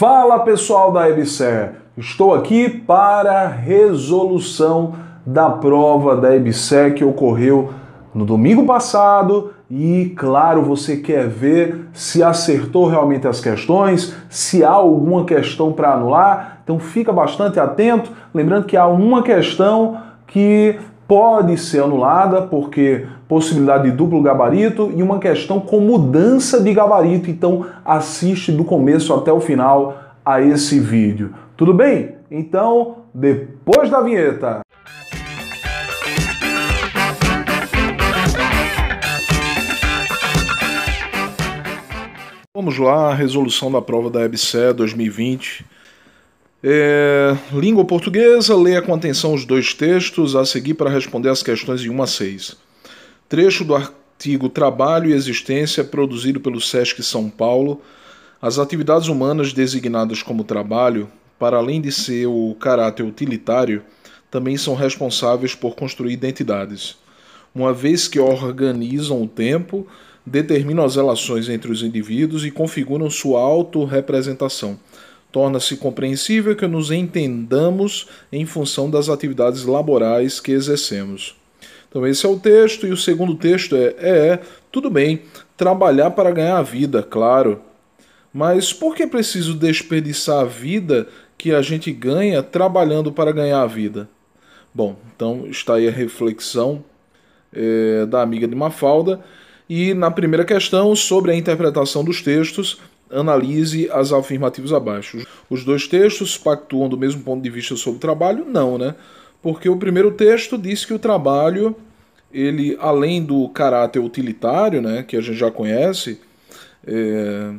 Fala pessoal da EBSER, estou aqui para a resolução da prova da EBSER que ocorreu no domingo passado e, claro, você quer ver se acertou realmente as questões, se há alguma questão para anular, então fica bastante atento, lembrando que há uma questão que pode ser anulada porque possibilidade de duplo gabarito e uma questão com mudança de gabarito. Então assiste do começo até o final a esse vídeo. Tudo bem? Então, depois da vinheta. Vamos lá, resolução da prova da EBSE 2020. É, língua portuguesa, leia com atenção os dois textos a seguir para responder as questões de 1 a 6 trecho do artigo Trabalho e Existência, produzido pelo SESC São Paulo, as atividades humanas designadas como trabalho, para além de seu caráter utilitário, também são responsáveis por construir identidades, uma vez que organizam o tempo, determinam as relações entre os indivíduos e configuram sua autorrepresentação. Torna-se compreensível que nos entendamos em função das atividades laborais que exercemos. Então, esse é o texto, e o segundo texto é: é, tudo bem, trabalhar para ganhar a vida, claro. Mas por que é preciso desperdiçar a vida que a gente ganha trabalhando para ganhar a vida? Bom, então está aí a reflexão é, da amiga de Mafalda. E na primeira questão, sobre a interpretação dos textos, analise as afirmativas abaixo. Os dois textos pactuam do mesmo ponto de vista sobre o trabalho? Não, né? porque o primeiro texto diz que o trabalho, ele além do caráter utilitário, né, que a gente já conhece, é,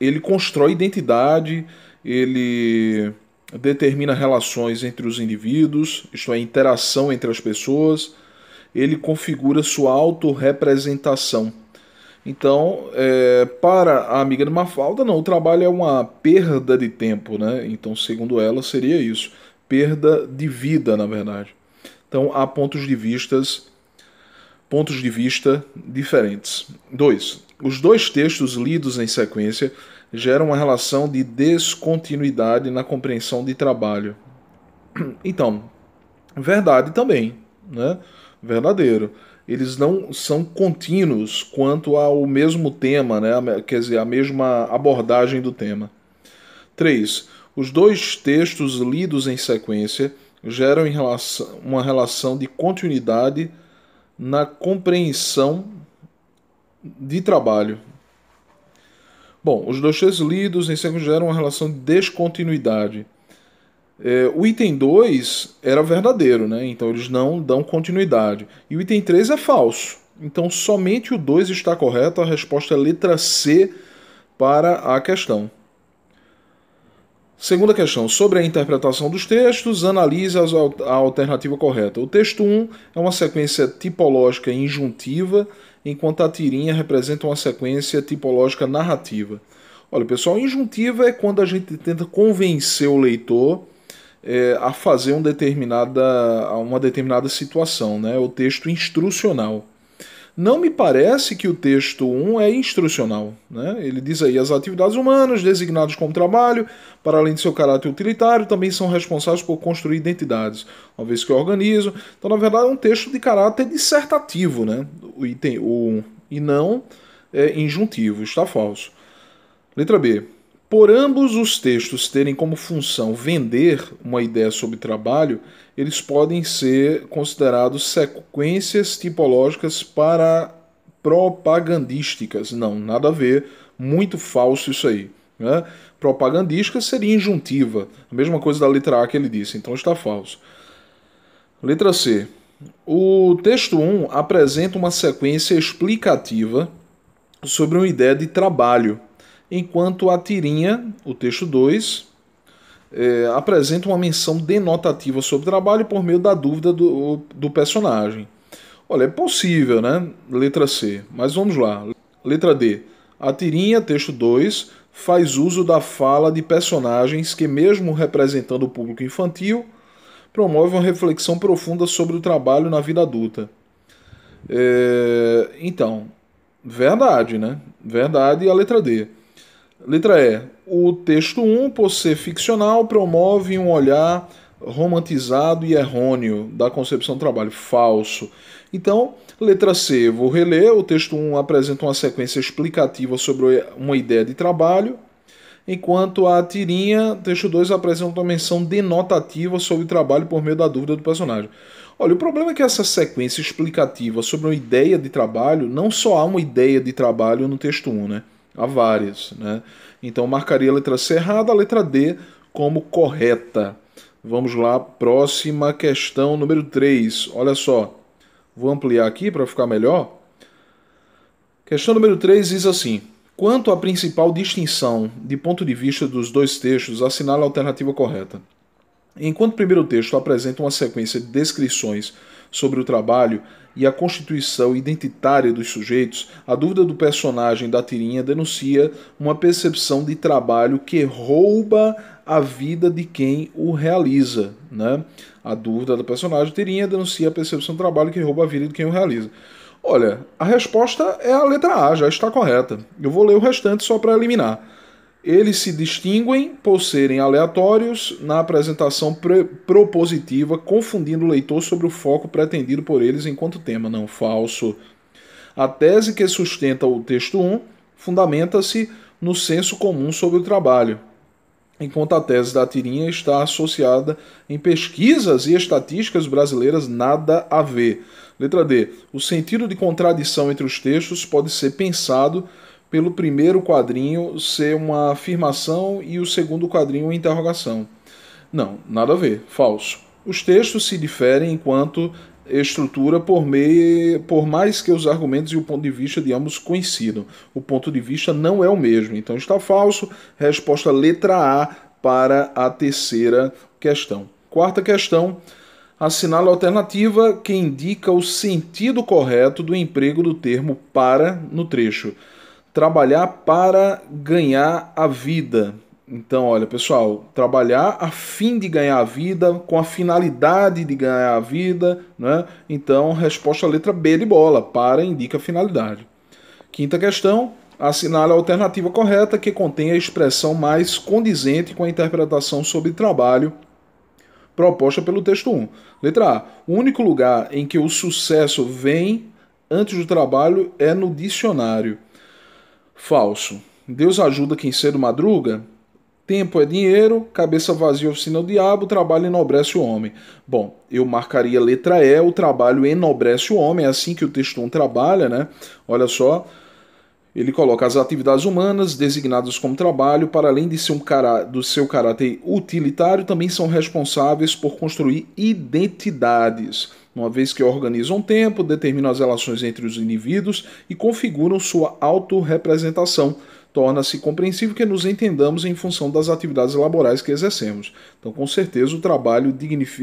ele constrói identidade, ele determina relações entre os indivíduos, isto é, interação entre as pessoas, ele configura sua autorrepresentação. Então, é, para a amiga de Mafalda, não, o trabalho é uma perda de tempo, né? Então, segundo ela, seria isso perda de vida, na verdade. Então há pontos de vistas pontos de vista diferentes. 2. Os dois textos lidos em sequência geram uma relação de descontinuidade na compreensão de trabalho. Então, verdade também, né? Verdadeiro. Eles não são contínuos quanto ao mesmo tema, né? Quer dizer, a mesma abordagem do tema. 3. Os dois textos lidos em sequência geram relação, uma relação de continuidade na compreensão de trabalho. Bom, os dois textos lidos em sequência geram uma relação de descontinuidade. É, o item 2 era verdadeiro, né? então eles não dão continuidade. E o item 3 é falso. Então somente o 2 está correto, a resposta é letra C para a questão. Segunda questão, sobre a interpretação dos textos, analise a alternativa correta. O texto 1 é uma sequência tipológica injuntiva, enquanto a tirinha representa uma sequência tipológica narrativa. Olha, pessoal, injuntiva é quando a gente tenta convencer o leitor é, a fazer um determinada, uma determinada situação, né? o texto instrucional. Não me parece que o texto 1 é instrucional. Né? Ele diz aí: as atividades humanas, designadas como trabalho, para além de seu caráter utilitário, também são responsáveis por construir identidades, uma vez que organizam. Então, na verdade, é um texto de caráter dissertativo, né? o item, e não é, injuntivo. Está falso. Letra B. Por ambos os textos terem como função vender uma ideia sobre trabalho, eles podem ser considerados sequências tipológicas para propagandísticas. Não, nada a ver, muito falso isso aí. Né? Propagandística seria injuntiva, a mesma coisa da letra A que ele disse, então está falso. Letra C. O texto 1 apresenta uma sequência explicativa sobre uma ideia de trabalho, enquanto a tirinha, o texto 2, é, apresenta uma menção denotativa sobre o trabalho por meio da dúvida do, do personagem. Olha, é possível, né? Letra C. Mas vamos lá. Letra D. A tirinha, texto 2, faz uso da fala de personagens que, mesmo representando o público infantil, promove uma reflexão profunda sobre o trabalho na vida adulta. É, então, verdade, né? Verdade a letra D. Letra E. O texto 1, um, por ser ficcional, promove um olhar romantizado e errôneo da concepção do trabalho, falso. Então, letra C, vou reler. O texto 1 apresenta uma sequência explicativa sobre uma ideia de trabalho, enquanto a tirinha, texto 2, apresenta uma menção denotativa sobre o trabalho por meio da dúvida do personagem. Olha, o problema é que essa sequência explicativa sobre uma ideia de trabalho, não só há uma ideia de trabalho no texto 1, né? Há várias, né? Então marcaria a letra C errada, a letra D como correta. Vamos lá, próxima questão número 3. Olha só, vou ampliar aqui para ficar melhor. Questão número 3 diz assim: Quanto à principal distinção de ponto de vista dos dois textos, assinale a alternativa correta. Enquanto o primeiro texto apresenta uma sequência de descrições sobre o trabalho e a constituição identitária dos sujeitos, a dúvida do personagem da tirinha denuncia uma percepção de trabalho que rouba a vida de quem o realiza. Né? A dúvida do personagem tirinha denuncia a percepção de trabalho que rouba a vida de quem o realiza. Olha, a resposta é a letra A, já está correta. Eu vou ler o restante só para eliminar. Eles se distinguem por serem aleatórios na apresentação propositiva, confundindo o leitor sobre o foco pretendido por eles enquanto tema. Não, falso. A tese que sustenta o texto 1 fundamenta-se no senso comum sobre o trabalho, enquanto a tese da tirinha está associada em pesquisas e estatísticas brasileiras nada a ver. Letra D. O sentido de contradição entre os textos pode ser pensado pelo primeiro quadrinho ser uma afirmação e o segundo quadrinho uma interrogação. Não, nada a ver, falso. Os textos se diferem enquanto estrutura por meio, por mais que os argumentos e o ponto de vista de ambos coincidam. O ponto de vista não é o mesmo, então está falso. Resposta letra A para a terceira questão. Quarta questão, assinala a alternativa que indica o sentido correto do emprego do termo para no trecho trabalhar para ganhar a vida. Então, olha, pessoal, trabalhar a fim de ganhar a vida, com a finalidade de ganhar a vida, né? Então, resposta letra B de bola, para indica finalidade. Quinta questão, assinale a alternativa correta que contém a expressão mais condizente com a interpretação sobre trabalho proposta pelo texto 1. Letra A, o único lugar em que o sucesso vem antes do trabalho é no dicionário. Falso. Deus ajuda quem cedo madruga? Tempo é dinheiro, cabeça vazia oficina o diabo, trabalho enobrece o homem. Bom, eu marcaria letra E, o trabalho enobrece o homem, é assim que o texto 1 trabalha, né? Olha só, ele coloca as atividades humanas, designadas como trabalho, para além de ser um cara, do seu caráter utilitário, também são responsáveis por construir identidades uma vez que organizam tempo, determinam as relações entre os indivíduos e configuram sua autorrepresentação. Torna-se compreensível que nos entendamos em função das atividades laborais que exercemos. Então, com certeza, o trabalho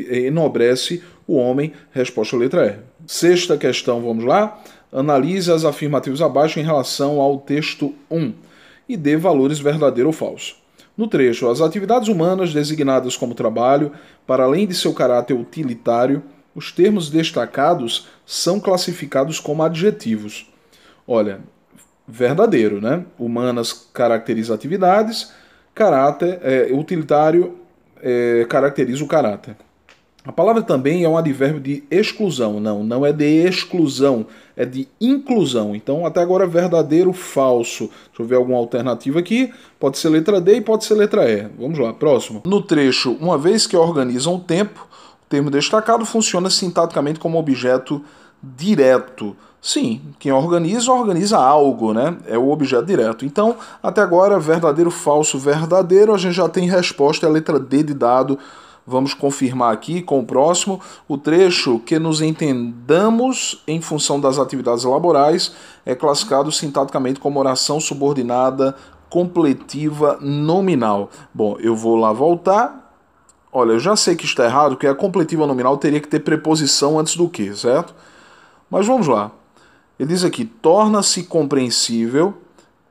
eh, enobrece o homem. Resposta letra e Sexta questão, vamos lá. Analise as afirmativas abaixo em relação ao texto 1 e dê valores verdadeiro ou falso. No trecho, as atividades humanas designadas como trabalho, para além de seu caráter utilitário, os termos destacados são classificados como adjetivos. Olha, verdadeiro, né? Humanas caracteriza atividades, caráter, é, utilitário é, caracteriza o caráter. A palavra também é um advérbio de exclusão, não, não é de exclusão, é de inclusão. Então, até agora, verdadeiro, falso. Deixa eu ver alguma alternativa aqui. Pode ser letra D e pode ser letra E. Vamos lá, próximo. No trecho, uma vez que organizam o tempo, termo destacado funciona sintaticamente como objeto direto. Sim, quem organiza, organiza algo, né? É o objeto direto. Então, até agora, verdadeiro, falso, verdadeiro, a gente já tem resposta, é a letra D de dado. Vamos confirmar aqui com o próximo. O trecho que nos entendamos em função das atividades laborais é classificado sintaticamente como oração subordinada completiva nominal. Bom, eu vou lá voltar Olha, eu já sei que está errado, que a completiva nominal teria que ter preposição antes do que, certo? Mas vamos lá. Ele diz aqui: torna-se compreensível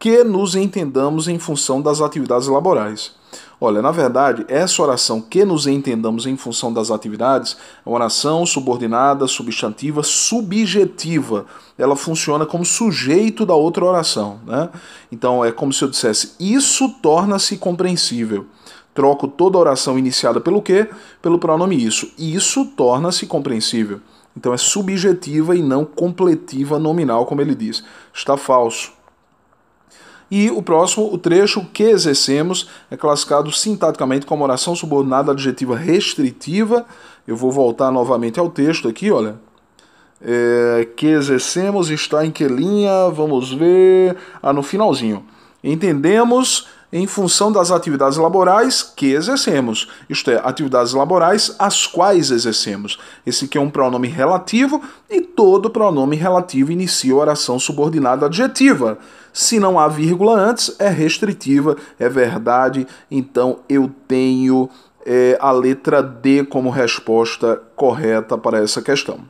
que nos entendamos em função das atividades laborais. Olha, na verdade, essa oração que nos entendamos em função das atividades é uma oração subordinada, substantiva, subjetiva. Ela funciona como sujeito da outra oração. Né? Então é como se eu dissesse: isso torna-se compreensível troco toda oração iniciada pelo quê? Pelo pronome isso. E isso torna-se compreensível. Então é subjetiva e não completiva nominal, como ele diz. Está falso. E o próximo, o trecho que exercemos, é classificado sintaticamente como oração subordinada adjetiva restritiva. Eu vou voltar novamente ao texto aqui, olha. É, que exercemos está em que linha? Vamos ver. Ah, no finalzinho. Entendemos em função das atividades laborais que exercemos, isto é, atividades laborais as quais exercemos. Esse aqui é um pronome relativo e todo pronome relativo inicia oração subordinada adjetiva. Se não há vírgula antes, é restritiva, é verdade, então eu tenho é, a letra D como resposta correta para essa questão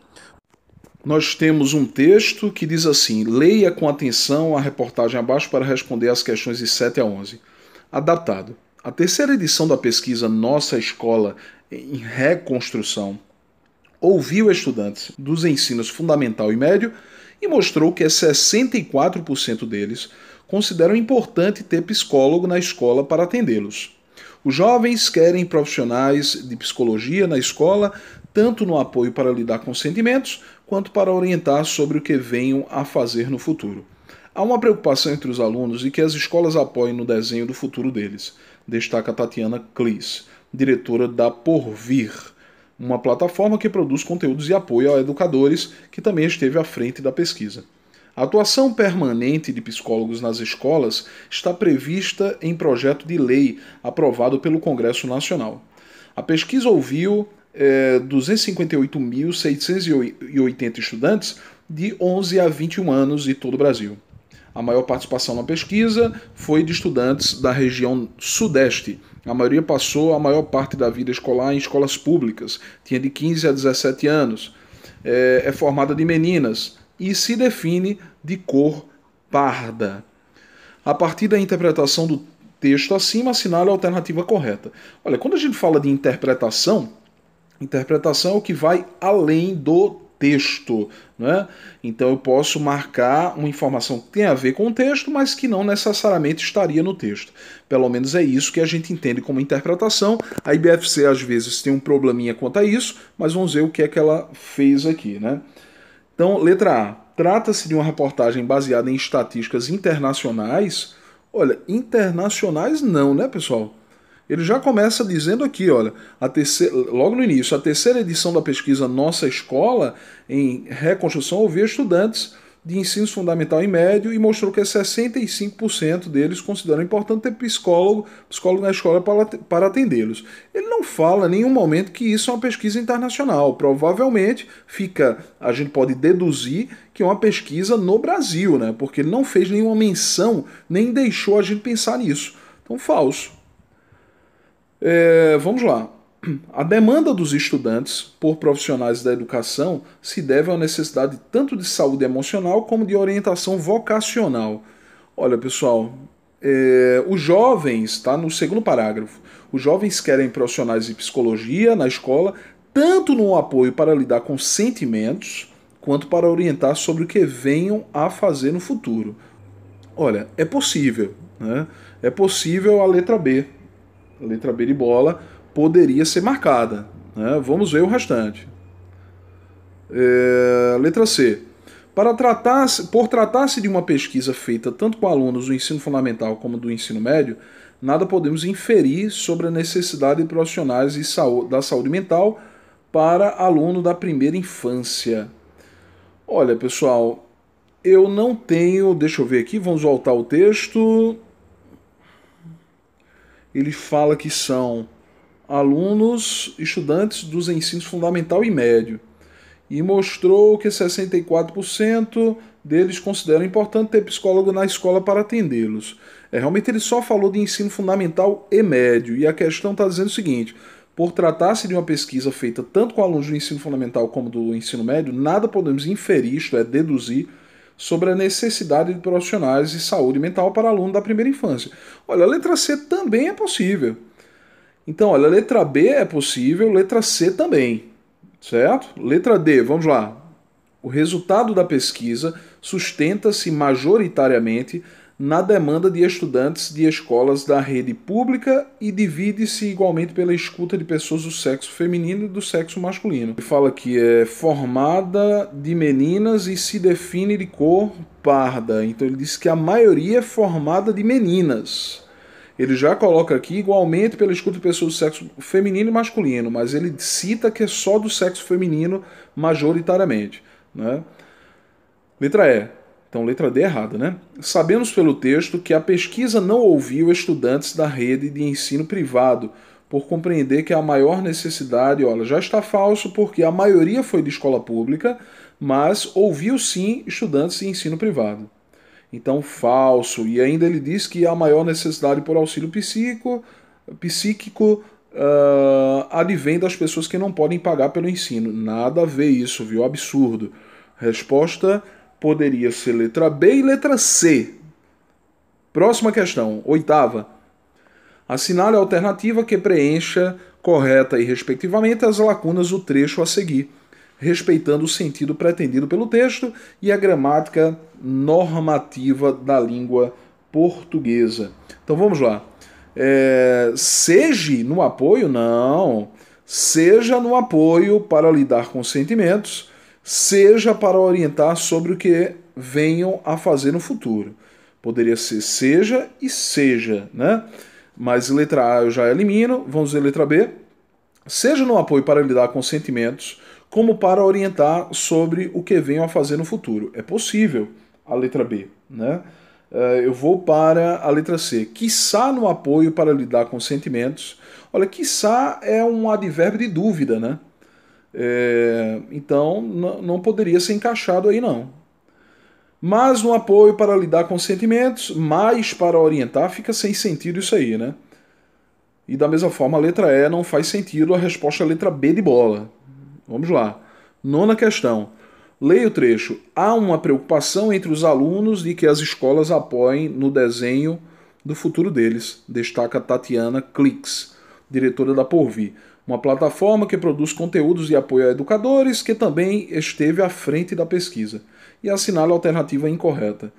nós temos um texto que diz assim: leia com atenção a reportagem abaixo para responder às questões de 7 a 11. Adaptado. A terceira edição da pesquisa Nossa Escola em Reconstrução ouviu estudantes dos ensinos fundamental e médio e mostrou que 64% é deles consideram importante ter psicólogo na escola para atendê-los. Os jovens querem profissionais de psicologia na escola, tanto no apoio para lidar com sentimentos quanto para orientar sobre o que venham a fazer no futuro. Há uma preocupação entre os alunos e que as escolas apoiem no desenho do futuro deles, destaca Tatiana Clis, diretora da Porvir, uma plataforma que produz conteúdos de apoio a educadores, que também esteve à frente da pesquisa. A atuação permanente de psicólogos nas escolas está prevista em projeto de lei aprovado pelo Congresso Nacional. A pesquisa ouviu 258.680 eh, estudantes de 11 a 21 anos de todo o Brasil. A maior participação na pesquisa foi de estudantes da região Sudeste. A maioria passou a maior parte da vida escolar em escolas públicas, tinha de 15 a 17 anos, é, é formada de meninas e se define de cor parda. A partir da interpretação do texto acima, assinale a alternativa correta. Olha, quando a gente fala de interpretação, interpretação o que vai além do texto. Né? Então eu posso marcar uma informação que tem a ver com o texto, mas que não necessariamente estaria no texto. Pelo menos é isso que a gente entende como interpretação. A IBFC às vezes tem um probleminha quanto a isso, mas vamos ver o que é que ela fez aqui. Né? Então, letra A. Trata-se de uma reportagem baseada em estatísticas internacionais. Olha, internacionais não, né, pessoal? Ele já começa dizendo aqui, olha, terceira, logo no início, a terceira edição da pesquisa Nossa Escola em Reconstrução ouvia estudantes de ensino fundamental e médio e mostrou que 65% deles consideram importante ter psicólogo, psicólogo na escola para, para atendê-los. Ele não fala em nenhum momento que isso é uma pesquisa internacional. Provavelmente fica, a gente pode deduzir que é uma pesquisa no Brasil, né? Porque ele não fez nenhuma menção, nem deixou a gente pensar nisso. Então, falso. É, vamos lá. A demanda dos estudantes por profissionais da educação se deve à necessidade tanto de saúde emocional como de orientação vocacional. Olha, pessoal, é, os jovens, tá no segundo parágrafo, os jovens querem profissionais de psicologia na escola, tanto no apoio para lidar com sentimentos, quanto para orientar sobre o que venham a fazer no futuro. Olha, é possível, né? É possível a letra B, letra B de bola, poderia ser marcada. Né? Vamos ver o restante. É, letra C. Para tratar por tratar-se de uma pesquisa feita tanto com alunos do ensino fundamental como do ensino médio, nada podemos inferir sobre a necessidade de profissionais de saúde, da saúde mental para aluno da primeira infância. Olha, pessoal, eu não tenho. Deixa eu ver aqui, vamos voltar ao texto ele fala que são alunos estudantes dos ensinos fundamental e médio. E mostrou que 64% deles consideram importante ter psicólogo na escola para atendê-los. É, realmente ele só falou de ensino fundamental e médio. E a questão está dizendo o seguinte: por tratar-se de uma pesquisa feita tanto com alunos do ensino fundamental como do ensino médio, nada podemos inferir, isto é, deduzir sobre a necessidade de profissionais de saúde mental para aluno da primeira infância. Olha, a letra C também é possível. Então, olha, a letra B é possível, letra C também, certo? Letra D, vamos lá. O resultado da pesquisa sustenta-se majoritariamente na demanda de estudantes de escolas da rede pública e divide-se igualmente pela escuta de pessoas do sexo feminino e do sexo masculino. Ele fala que é formada de meninas e se define de cor parda. Então ele diz que a maioria é formada de meninas. Ele já coloca aqui igualmente pela escuta de pessoas do sexo feminino e masculino, mas ele cita que é só do sexo feminino majoritariamente, né? Letra E então, letra D é errada, né? Sabemos pelo texto que a pesquisa não ouviu estudantes da rede de ensino privado, por compreender que a maior necessidade, olha, já está falso porque a maioria foi de escola pública, mas ouviu sim estudantes de ensino privado. Então, falso. E ainda ele diz que a maior necessidade por auxílio psíquico, psíquico uh, advém das pessoas que não podem pagar pelo ensino. Nada a ver isso, viu? Absurdo. Resposta Poderia ser letra B e letra C. Próxima questão, oitava. Assinale a alternativa que preencha correta e respectivamente as lacunas do trecho a seguir, respeitando o sentido pretendido pelo texto e a gramática normativa da língua portuguesa. Então vamos lá. É, seja no apoio? Não. Seja no apoio para lidar com sentimentos seja para orientar sobre o que venham a fazer no futuro. Poderia ser seja e seja, né? Mas letra A eu já elimino, vamos ver letra B. Seja no apoio para lidar com sentimentos, como para orientar sobre o que venham a fazer no futuro. É possível a letra B, né? Eh, eu vou para a letra C. Quiçá no apoio para lidar com sentimentos. Olha, quiçá é um advérbio de dúvida, né? É, então não poderia ser encaixado aí não. Mas no apoio para lidar com sentimentos, mais para orientar, fica sem sentido isso aí, né? E da mesma forma a letra E não faz sentido a resposta à é letra B de bola. Vamos lá. Nona questão. Leia o trecho. Há uma preocupação entre os alunos de que as escolas apoiem no desenho do futuro deles, destaca Tatiana Clix, diretora da Porvir uma plataforma que produz conteúdos de apoio a educadores que também esteve à frente da pesquisa, e assinala a alternativa incorreta.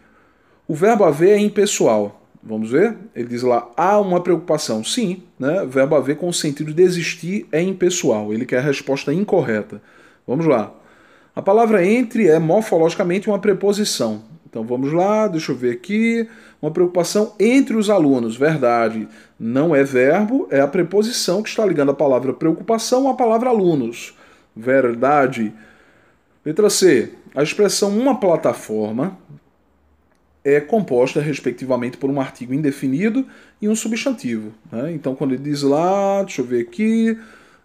O verbo haver é impessoal. Vamos ver? Ele diz lá, há uma preocupação. Sim, né? verbo haver com o sentido de existir é impessoal. Ele quer a resposta incorreta. Vamos lá. A palavra entre é morfologicamente uma preposição. Então vamos lá, deixa eu ver aqui uma preocupação entre os alunos. Verdade, não é verbo, é a preposição que está ligando a palavra preocupação à palavra alunos. Verdade. Letra C. A expressão uma plataforma é composta, respectivamente, por um artigo indefinido e um substantivo. Né? Então, quando ele diz lá, deixa eu ver aqui,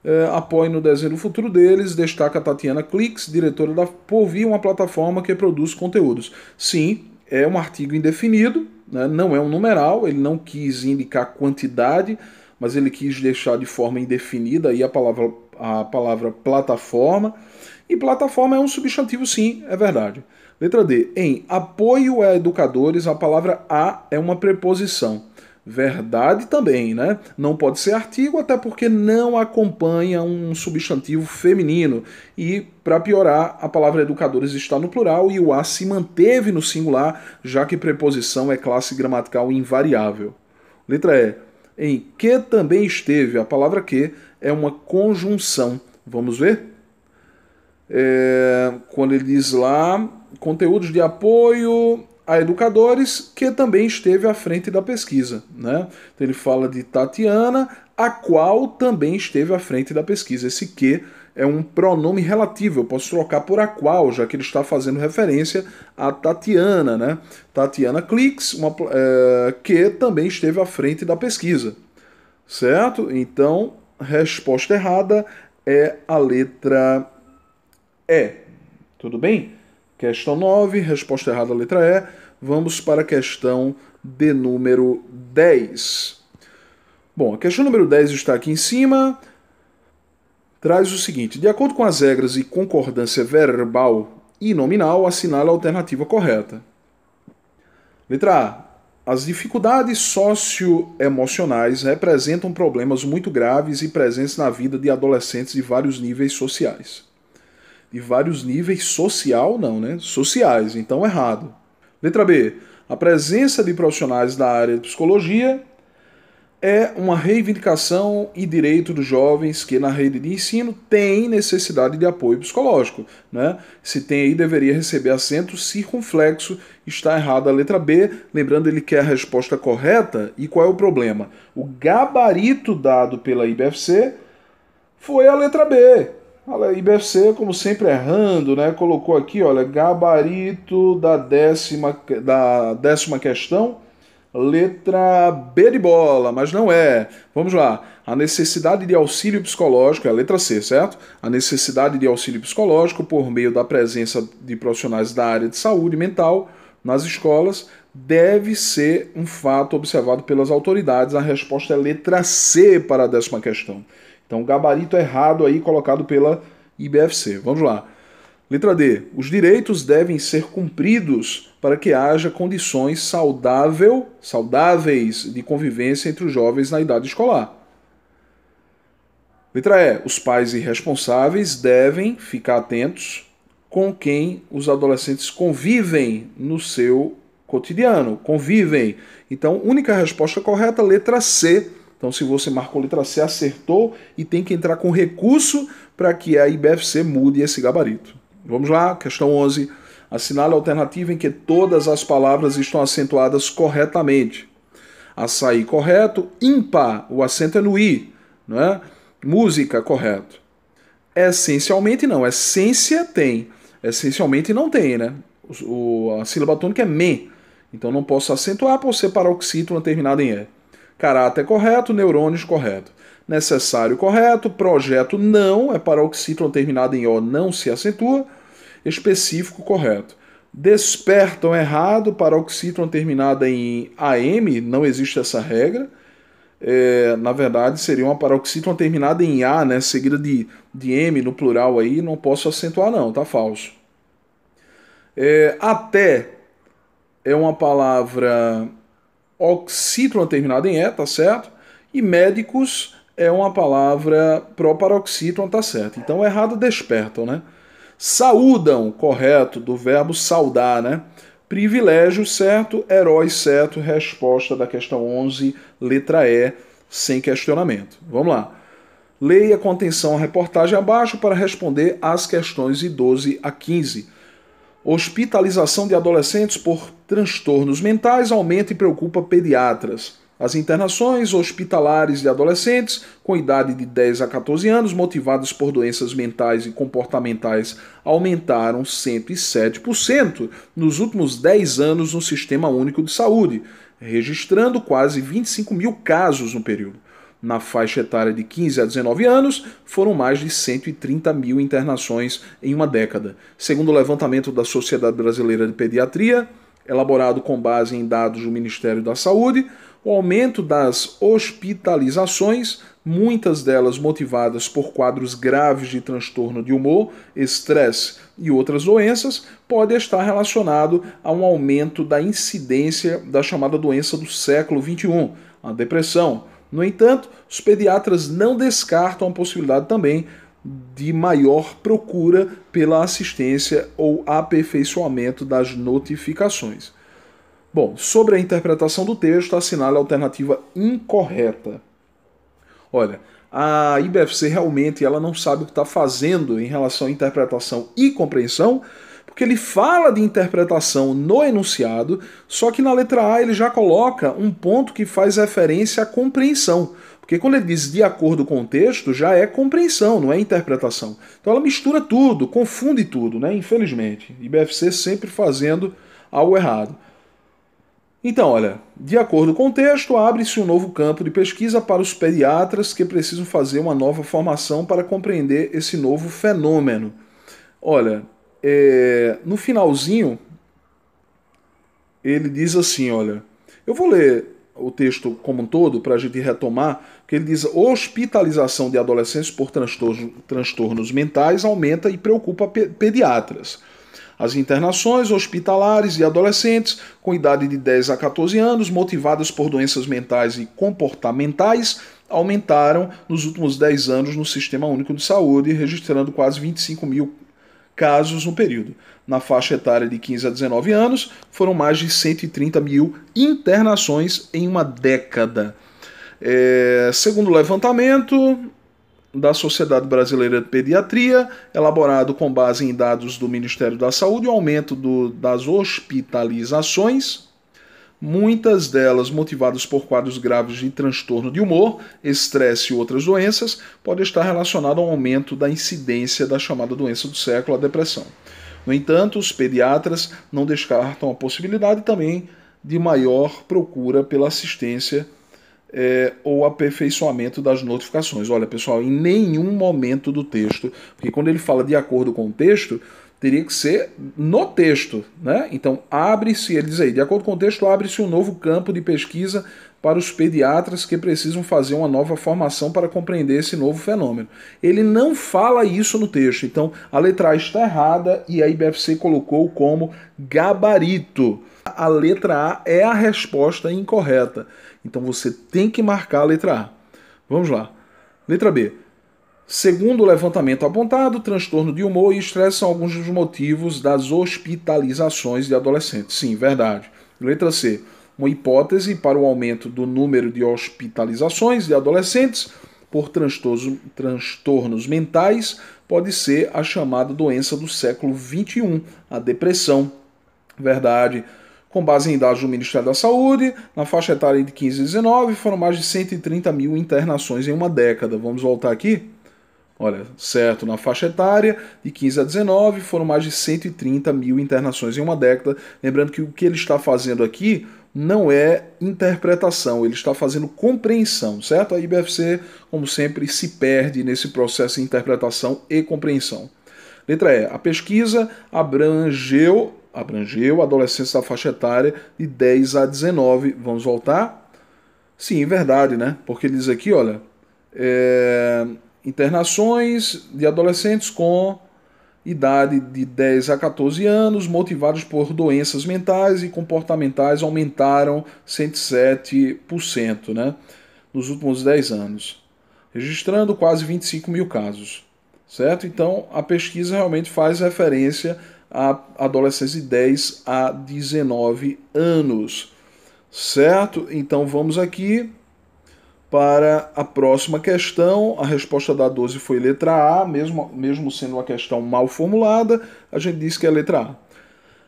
é, no desenho do futuro deles, destaca a Tatiana Clix, diretora da Povia, uma plataforma que produz conteúdos. Sim, é um artigo indefinido, né? não é um numeral, ele não quis indicar quantidade, mas ele quis deixar de forma indefinida aí a palavra, a palavra plataforma. E plataforma é um substantivo, sim, é verdade. Letra D. Em apoio a educadores, a palavra a é uma preposição. Verdade também, né? Não pode ser artigo, até porque não acompanha um substantivo feminino. E, para piorar, a palavra educadores está no plural e o A se manteve no singular, já que preposição é classe gramatical invariável. Letra E. Em que também esteve, a palavra que é uma conjunção. Vamos ver? É, quando ele diz lá, conteúdos de apoio a Educadores, que também esteve à frente da pesquisa. Né? Então ele fala de Tatiana, a qual também esteve à frente da pesquisa. Esse que é um pronome relativo, eu posso trocar por a qual, já que ele está fazendo referência a Tatiana, né? Tatiana Clix, uma, é, que também esteve à frente da pesquisa. Certo? Então, resposta errada é a letra E. Tudo bem? Questão 9, resposta errada, letra E. Vamos para a questão de número 10. Bom, a questão número 10 está aqui em cima. Traz o seguinte: de acordo com as regras de concordância verbal e nominal, assinale a alternativa correta. Letra A. As dificuldades socioemocionais representam problemas muito graves e presentes na vida de adolescentes de vários níveis sociais e vários níveis social não, né? Sociais, então errado. Letra B. A presença de profissionais da área de psicologia é uma reivindicação e direito dos jovens que na rede de ensino têm necessidade de apoio psicológico, né? Se tem aí deveria receber assento circunflexo, está errada a letra B, lembrando ele que é a resposta correta e qual é o problema? O gabarito dado pela IBFC foi a letra B, Olha, IBFC, como sempre, errando, né? Colocou aqui, olha, gabarito da décima, da décima questão, letra B de bola, mas não é. Vamos lá. A necessidade de auxílio psicológico, é a letra C, certo? A necessidade de auxílio psicológico por meio da presença de profissionais da área de saúde mental nas escolas deve ser um fato observado pelas autoridades. A resposta é letra C para a décima questão. Então, gabarito errado aí colocado pela IBFC. Vamos lá. Letra D. Os direitos devem ser cumpridos para que haja condições saudável, saudáveis de convivência entre os jovens na idade escolar. Letra E. Os pais irresponsáveis devem ficar atentos com quem os adolescentes convivem no seu cotidiano. Convivem. Então, única resposta correta, letra C então, se você marcou letra C, acertou e tem que entrar com recurso para que a IBFC mude esse gabarito. Vamos lá, questão 11. Assinale a alternativa em que todas as palavras estão acentuadas corretamente. Açaí, correto. Ímpar, o acento é no I. Né? Música, correto. Essencialmente, não. Essência tem. Essencialmente, não tem, né? O, a sílaba tônica é me. Então, não posso acentuar por ser paroxítona terminada em E. Caráter correto, neurônios correto. Necessário correto, projeto não, é paroxítono terminado em O não se acentua. Específico correto. Despertam errado, paroxítono terminada em AM, não existe essa regra. É, na verdade, seria uma paroxítona terminada em A, né? Seguida de, de M no plural aí, não posso acentuar, não, tá falso. É, até é uma palavra oxítono terminado em E, tá certo? E médicos é uma palavra proparoxítono, tá certo. Então errado despertam, né? Saúdam, correto, do verbo saudar, né? Privilégio, certo? Herói, certo? Resposta da questão 11, letra E, sem questionamento. Vamos lá. Leia com atenção a reportagem abaixo para responder às questões de 12 a 15. Hospitalização de adolescentes por transtornos mentais aumenta e preocupa pediatras. As internações hospitalares de adolescentes com idade de 10 a 14 anos, motivados por doenças mentais e comportamentais, aumentaram 107% nos últimos 10 anos no Sistema Único de Saúde, registrando quase 25 mil casos no período na faixa etária de 15 a 19 anos, foram mais de 130 mil internações em uma década. Segundo o levantamento da Sociedade Brasileira de Pediatria, elaborado com base em dados do Ministério da Saúde, o aumento das hospitalizações, muitas delas motivadas por quadros graves de transtorno de humor, estresse e outras doenças, pode estar relacionado a um aumento da incidência da chamada doença do século XXI, a depressão no entanto, os pediatras não descartam a possibilidade também de maior procura pela assistência ou aperfeiçoamento das notificações. Bom, sobre a interpretação do texto, assinale a alternativa incorreta. Olha, a IBFC realmente ela não sabe o que está fazendo em relação à interpretação e compreensão porque ele fala de interpretação no enunciado, só que na letra A ele já coloca um ponto que faz referência à compreensão. Porque quando ele diz de acordo com o texto, já é compreensão, não é interpretação. Então ela mistura tudo, confunde tudo, né? Infelizmente. IBFC sempre fazendo algo errado. Então, olha, de acordo com o texto, abre-se um novo campo de pesquisa para os pediatras que precisam fazer uma nova formação para compreender esse novo fenômeno. Olha, é, no finalzinho, ele diz assim: olha, eu vou ler o texto como um todo para a gente retomar, que ele diz: hospitalização de adolescentes por transtornos, transtornos mentais aumenta e preocupa pediatras. As internações hospitalares de adolescentes com idade de 10 a 14 anos, motivadas por doenças mentais e comportamentais, aumentaram nos últimos 10 anos no Sistema Único de Saúde, registrando quase 25 mil casos no período. Na faixa etária de 15 a 19 anos, foram mais de 130 mil internações em uma década. É, segundo o levantamento da Sociedade Brasileira de Pediatria, elaborado com base em dados do Ministério da Saúde, o aumento do, das hospitalizações muitas delas motivadas por quadros graves de transtorno de humor, estresse e outras doenças, pode estar relacionado ao aumento da incidência da chamada doença do século, a depressão. No entanto, os pediatras não descartam a possibilidade também de maior procura pela assistência é, ou aperfeiçoamento das notificações. Olha, pessoal, em nenhum momento do texto, porque quando ele fala de acordo com o texto, teria que ser no texto. Né? Então, abre-se, ele diz aí, de acordo com o texto, abre-se um novo campo de pesquisa para os pediatras que precisam fazer uma nova formação para compreender esse novo fenômeno. Ele não fala isso no texto, então a letra A está errada e a IBFC colocou como gabarito. A letra A é a resposta incorreta, então você tem que marcar a letra A. Vamos lá. Letra B. Segundo o levantamento apontado, transtorno de humor e estresse são alguns dos motivos das hospitalizações de adolescentes. Sim, verdade. Letra C. Uma hipótese para o aumento do número de hospitalizações de adolescentes por transtornos mentais pode ser a chamada doença do século XXI, a depressão. Verdade. Com base em dados do Ministério da Saúde, na faixa etária de 15 a 19, foram mais de 130 mil internações em uma década. Vamos voltar aqui? Olha, certo, na faixa etária de 15 a 19 foram mais de 130 mil internações em uma década. Lembrando que o que ele está fazendo aqui não é interpretação, ele está fazendo compreensão, certo? A IBFC, como sempre, se perde nesse processo de interpretação e compreensão. Letra E. A pesquisa abrangeu, abrangeu adolescentes da faixa etária de 10 a 19. Vamos voltar? Sim, é verdade, né? Porque ele diz aqui, olha, é, internações de adolescentes com idade de 10 a 14 anos, motivados por doenças mentais e comportamentais, aumentaram 107% né, nos últimos 10 anos, registrando quase 25 mil casos. Certo? Então, a pesquisa realmente faz referência a adolescentes de 10 a 19 anos. Certo? Então, vamos aqui para a próxima questão, a resposta da 12 foi letra A, mesmo, mesmo sendo uma questão mal formulada, a gente diz que é letra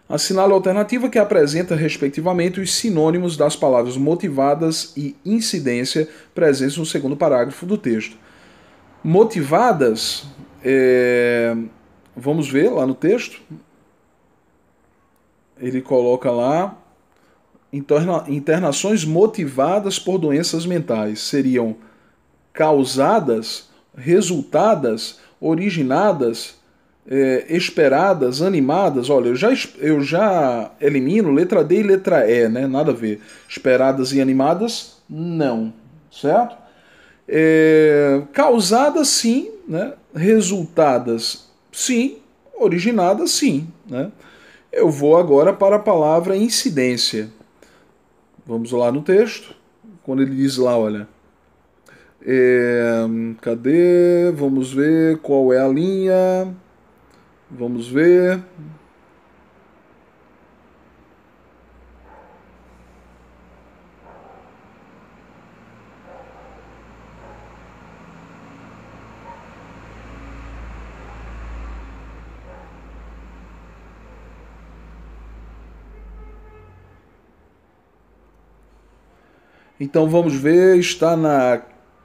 A. Assinale a alternativa que apresenta, respectivamente, os sinônimos das palavras motivadas e incidência presentes no segundo parágrafo do texto. Motivadas, é... vamos ver lá no texto. Ele coloca lá Interna internações motivadas por doenças mentais seriam causadas, resultadas, originadas, é, esperadas, animadas. Olha, eu já, eu já elimino letra D e letra E, né? Nada a ver. Esperadas e animadas, não. Certo? É, causadas, sim. Né? Resultadas, sim. Originadas, sim. Né? Eu vou agora para a palavra incidência. Vamos lá no texto, quando ele diz lá, olha. É, cadê? Vamos ver qual é a linha. Vamos ver. Então vamos ver, está na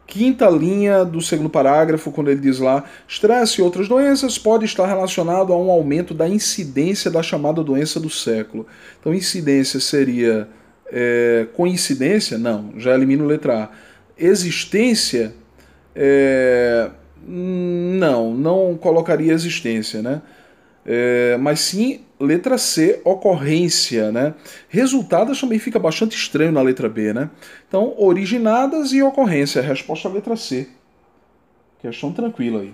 quinta linha do segundo parágrafo, quando ele diz lá: estresse e outras doenças pode estar relacionado a um aumento da incidência da chamada doença do século. Então, incidência seria é, coincidência? Não, já elimino letra A. Existência? É, hum, não, não colocaria existência, né? é, mas sim letra C, ocorrência, né? Resultadas também fica bastante estranho na letra B, né? Então, originadas e ocorrência, resposta é letra C. Questão tranquila aí.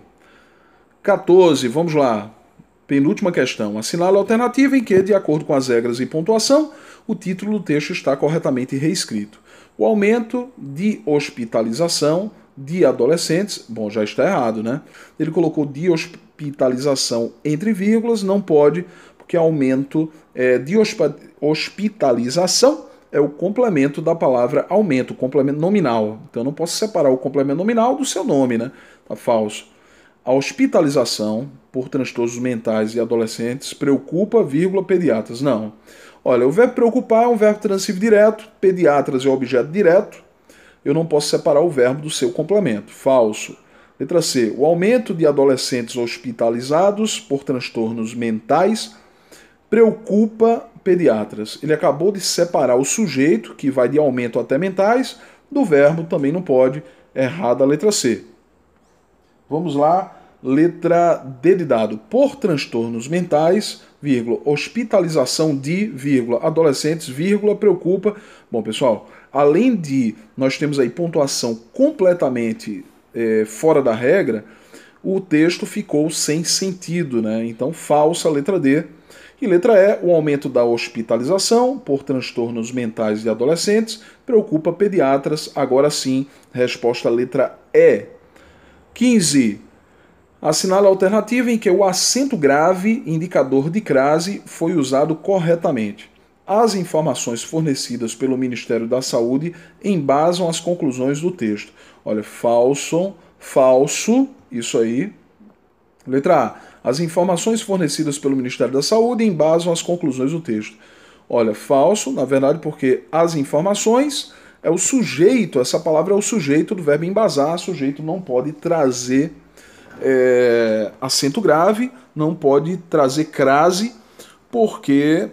14, vamos lá. Penúltima questão. Assinale a alternativa em que, de acordo com as regras e pontuação, o título do texto está corretamente reescrito. O aumento de hospitalização de adolescentes, bom, já está errado, né? Ele colocou de hospitalização hospitalização entre vírgulas, não pode, porque aumento é, de hospitalização é o complemento da palavra aumento, complemento nominal. Então eu não posso separar o complemento nominal do seu nome, né? Tá falso. A hospitalização por transtornos mentais de adolescentes preocupa, vírgula, pediatras. Não. Olha, o verbo preocupar é um verbo transitivo direto, pediatras é objeto direto. Eu não posso separar o verbo do seu complemento. Falso. Letra C. O aumento de adolescentes hospitalizados por transtornos mentais preocupa pediatras. Ele acabou de separar o sujeito, que vai de aumento até mentais, do verbo também não pode. Errada a letra C. Vamos lá. Letra D de dado. Por transtornos mentais, vírgula, hospitalização de, vírgula, adolescentes, vírgula, preocupa. Bom, pessoal, além de nós temos aí pontuação completamente é, fora da regra, o texto ficou sem sentido, né? Então, falsa letra D. E letra E, o aumento da hospitalização por transtornos mentais de adolescentes preocupa pediatras. Agora sim, resposta letra E. 15. Assinala a alternativa em que o acento grave, indicador de crase, foi usado corretamente. As informações fornecidas pelo Ministério da Saúde embasam as conclusões do texto. Olha, falso, falso, isso aí. Letra A. As informações fornecidas pelo Ministério da Saúde embasam as conclusões do texto. Olha, falso, na verdade, porque as informações é o sujeito, essa palavra é o sujeito do verbo embasar, sujeito não pode trazer é, acento grave, não pode trazer crase, porque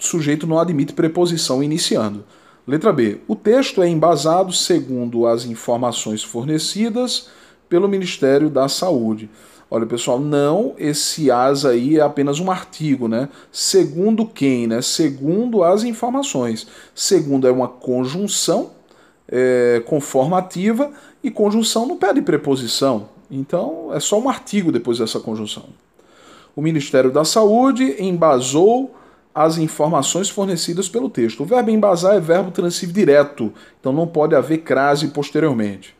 sujeito não admite preposição iniciando. Letra B. O texto é embasado segundo as informações fornecidas pelo Ministério da Saúde. Olha, pessoal, não, esse as aí é apenas um artigo, né? Segundo quem, né? Segundo as informações. Segundo é uma conjunção é, conformativa e conjunção não pede preposição. Então, é só um artigo depois dessa conjunção. O Ministério da Saúde embasou as informações fornecidas pelo texto. O verbo embasar é verbo transitivo direto, então não pode haver crase posteriormente.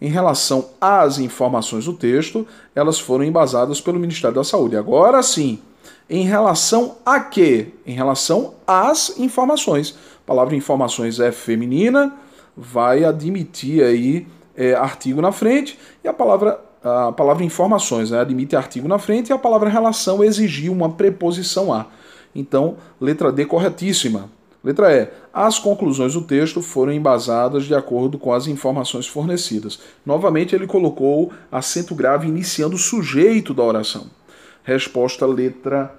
Em relação às informações do texto, elas foram embasadas pelo Ministério da Saúde. Agora sim, em relação a quê? Em relação às informações. A palavra informações é feminina, vai admitir aí é, artigo na frente, e a palavra a palavra informações, né? admite artigo na frente, e a palavra relação exigir uma preposição a. Então, letra D corretíssima. Letra E. As conclusões do texto foram embasadas de acordo com as informações fornecidas. Novamente, ele colocou acento grave iniciando o sujeito da oração. Resposta letra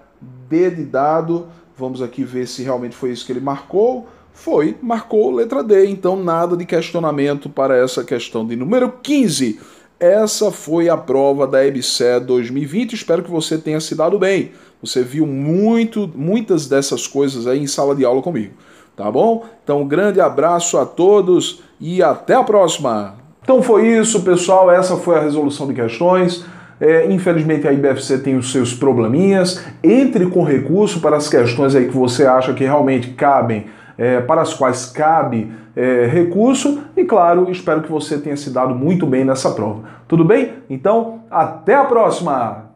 D de dado. Vamos aqui ver se realmente foi isso que ele marcou. Foi, marcou letra D, então nada de questionamento para essa questão de número 15. Essa foi a prova da EBSE 2020, espero que você tenha se dado bem. Você viu muito, muitas dessas coisas aí em sala de aula comigo, tá bom? Então, um grande abraço a todos e até a próxima. Então foi isso, pessoal. Essa foi a resolução de questões. É, infelizmente a IBFC tem os seus probleminhas. Entre com recurso para as questões aí que você acha que realmente cabem, é, para as quais cabe é, recurso. E claro, espero que você tenha se dado muito bem nessa prova. Tudo bem? Então, até a próxima!